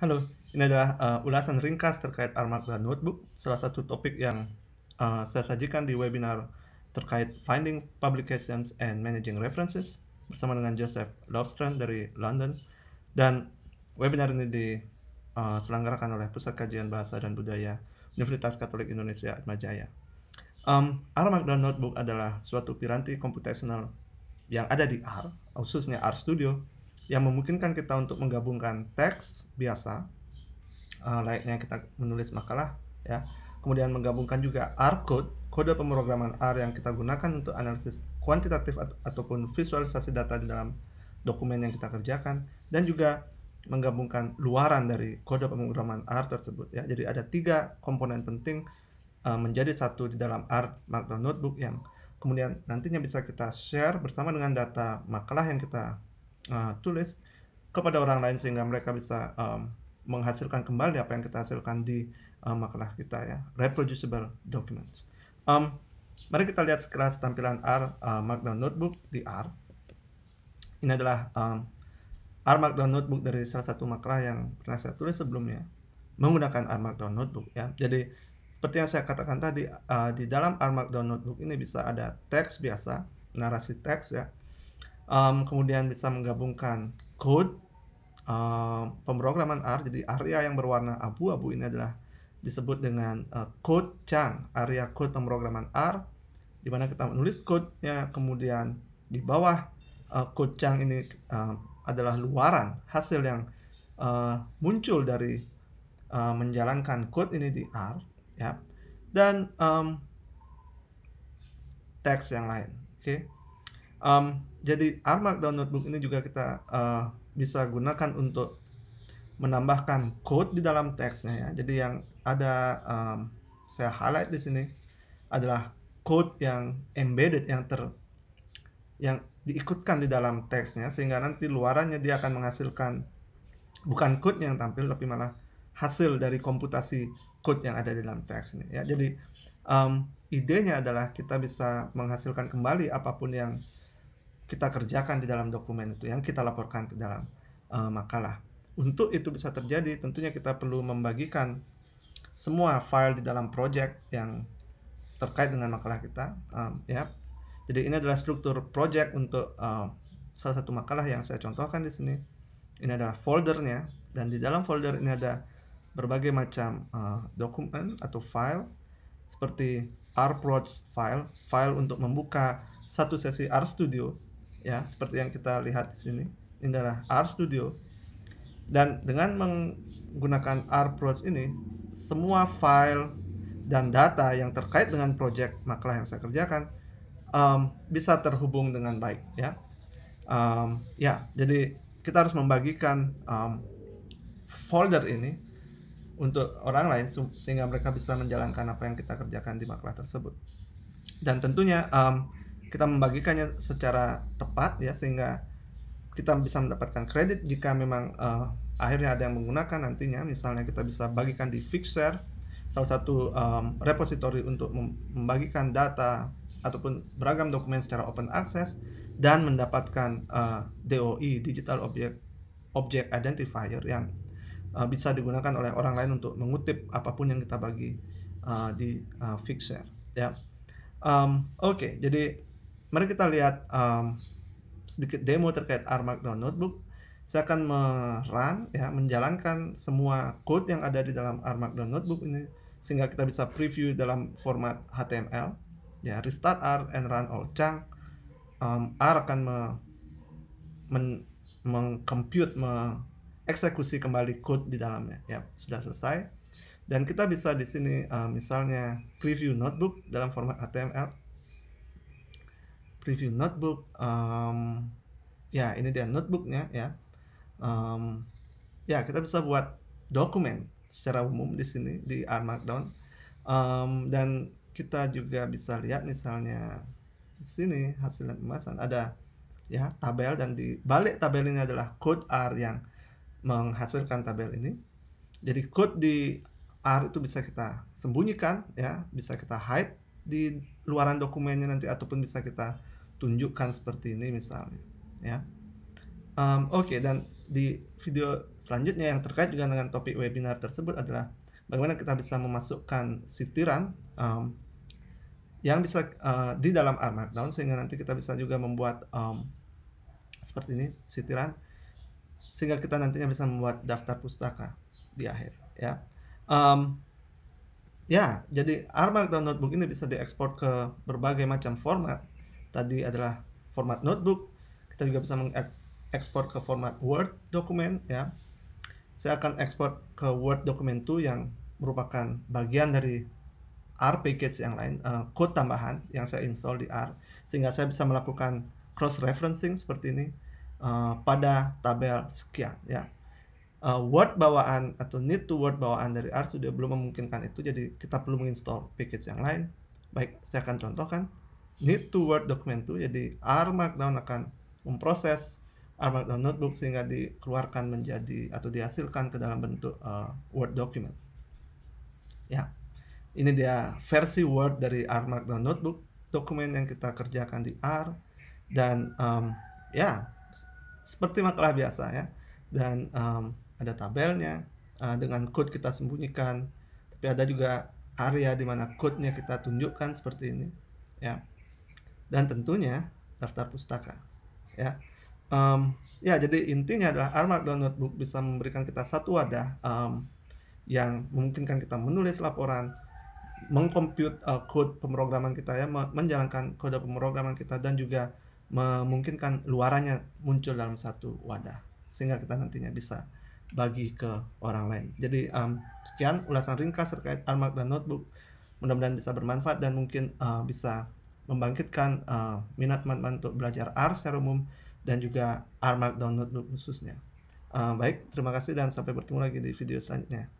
Halo, ini adalah uh, ulasan ringkas terkait Armad Notebook, salah satu topik yang uh, saya sajikan di webinar terkait Finding Publications and Managing References bersama dengan Joseph Lofstrand dari London. Dan webinar ini diselenggarakan eh, oleh Pusat Kajian Bahasa dan Budaya Universitas Katolik Indonesia Atmajaya. Um, R Markdown Notebook adalah suatu piranti komputasional yang ada di R, khususnya R Studio, yang memungkinkan kita untuk menggabungkan teks biasa uh, layaknya kita menulis makalah ya kemudian menggabungkan juga R code kode pemrograman R yang kita gunakan untuk analisis kuantitatif at ataupun visualisasi data di dalam dokumen yang kita kerjakan dan juga menggabungkan luaran dari kode pemrograman R tersebut ya jadi ada tiga komponen penting uh, menjadi satu di dalam R Markdown Notebook yang kemudian nantinya bisa kita share bersama dengan data makalah yang kita uh, tulis kepada orang lain sehingga mereka bisa um, menghasilkan kembali apa yang kita hasilkan di um, makalah kita ya reproducible documents. Um, mari kita lihat sekilas tampilan R uh, Markdown Notebook di R. Ini adalah um, R Markdown Notebook dari salah satu makalah yang pernah saya tulis sebelumnya menggunakan R Markdown Notebook ya. Jadi seperti yang saya katakan tadi uh, di dalam R Markdown Notebook ini bisa ada teks biasa narasi teks ya um, kemudian bisa menggabungkan code um, pemrograman R jadi area yang berwarna abu-abu ini adalah disebut dengan uh, code chunk area code pemrograman R di mana kita menulis code-nya kemudian di bawah uh, code chunk ini uh, adalah luaran hasil yang uh, muncul dari uh, menjalankan code ini di R ya dan um, teks yang lain oke okay? um, jadi R Markdown Notebook ini juga kita uh, bisa gunakan untuk menambahkan code di dalam teksnya ya. Jadi yang ada um, saya highlight di sini adalah code yang embedded yang ter yang diikutkan di dalam teksnya sehingga nanti luarannya dia akan menghasilkan bukan code yang tampil tapi malah hasil dari komputasi code yang ada di dalam teks ini ya. Jadi um, idenya adalah kita bisa menghasilkan kembali apapun yang kita kerjakan di dalam dokumen itu, yang kita laporkan ke dalam uh, makalah. Untuk itu bisa terjadi, tentunya kita perlu membagikan semua file di dalam project yang terkait dengan makalah kita, um, ya. Jadi ini adalah struktur project untuk um, salah satu makalah yang saya contohkan di sini. Ini adalah foldernya dan di dalam folder ini ada berbagai macam uh, dokumen atau file seperti rproj file, file untuk membuka satu sesi RStudio ya seperti yang kita lihat di sini ini adalah R Studio dan dengan menggunakan R Plus ini semua file dan data yang terkait dengan project makalah yang saya kerjakan um, bisa terhubung dengan baik ya um, ya jadi kita harus membagikan um, folder ini untuk orang lain sehingga mereka bisa menjalankan apa yang kita kerjakan di makalah tersebut dan tentunya um, kita membagikannya secara tepat ya sehingga kita bisa mendapatkan kredit jika memang uh, akhirnya ada yang menggunakan nantinya misalnya kita bisa bagikan di Fixer, salah satu um, repository untuk membagikan data ataupun beragam dokumen secara open access dan mendapatkan uh, eh, DOI digital object object identifier yang uh, bisa digunakan oleh orang lain untuk mengutip apapun yang kita bagi uh, di uh, Fixer ya um, oke okay, jadi Mari kita lihat um, sedikit demo terkait R Markdown Notebook. Saya akan merun ya menjalankan semua code yang ada di dalam R Markdown Notebook ini sehingga kita bisa preview dalam format HTML. Ya, restart R and run all chunk. Um, R akan me, men, mengcompute, mengeksekusi kembali code di dalamnya. Ya, sudah selesai. Dan kita bisa di sini uh, misalnya preview notebook dalam format HTML preview notebook um, ya ini dia notebooknya ya um, ya kita bisa buat dokumen secara umum di sini di R Markdown um, dan kita juga bisa lihat misalnya di sini hasil pembahasan ada ya tabel dan di balik tabel ini adalah code R yang menghasilkan tabel ini jadi code di R itu bisa kita sembunyikan ya bisa kita hide di luaran dokumennya nanti ataupun bisa kita tunjukkan seperti ini misalnya ya um, oke okay, dan di video selanjutnya yang terkait juga dengan topik webinar tersebut adalah bagaimana kita bisa memasukkan sitiran um, yang bisa uh, di dalam R Markdown sehingga nanti kita bisa juga membuat um, seperti ini sitiran sehingga kita nantinya bisa membuat daftar pustaka di akhir ya um, Ya, jadi Armark notebook ini bisa diekspor ke berbagai macam format. Tadi adalah format notebook, kita juga bisa mengekspor ke format Word dokumen ya. Saya akan ekspor ke Word document 2 yang merupakan bagian dari R package yang lain, uh, eh, code tambahan yang saya install di R sehingga saya bisa melakukan cross referencing seperti ini uh, pada tabel sekian ya uh, word bawaan atau need to word bawaan dari R sudah belum memungkinkan itu jadi kita perlu menginstall package yang lain baik saya akan contohkan need to word document itu jadi R Markdown akan memproses R Markdown notebook sehingga dikeluarkan menjadi atau dihasilkan ke dalam bentuk uh, Word document ya ini dia versi Word dari R Markdown notebook dokumen yang kita kerjakan di R dan um, ya seperti makalah biasa ya dan um, ada tabelnya uh, dengan code kita sembunyikan tapi ada juga area di mana code-nya kita tunjukkan seperti ini ya dan tentunya daftar pustaka ya um, ya jadi intinya adalah Markdown Notebook bisa memberikan kita satu wadah um, yang memungkinkan kita menulis laporan mengcompute uh, code pemrograman kita ya menjalankan kode pemrograman kita dan juga memungkinkan luarannya muncul dalam satu wadah sehingga kita nantinya bisa bagi ke orang lain. Jadi um, sekian ulasan ringkas terkait Almak dan Notebook. Mudah-mudahan bisa bermanfaat dan mungkin uh, bisa membangkitkan uh, minat teman-teman untuk belajar R secara umum dan juga R Markdown Notebook khususnya. Uh, baik, terima kasih dan sampai bertemu lagi di video selanjutnya.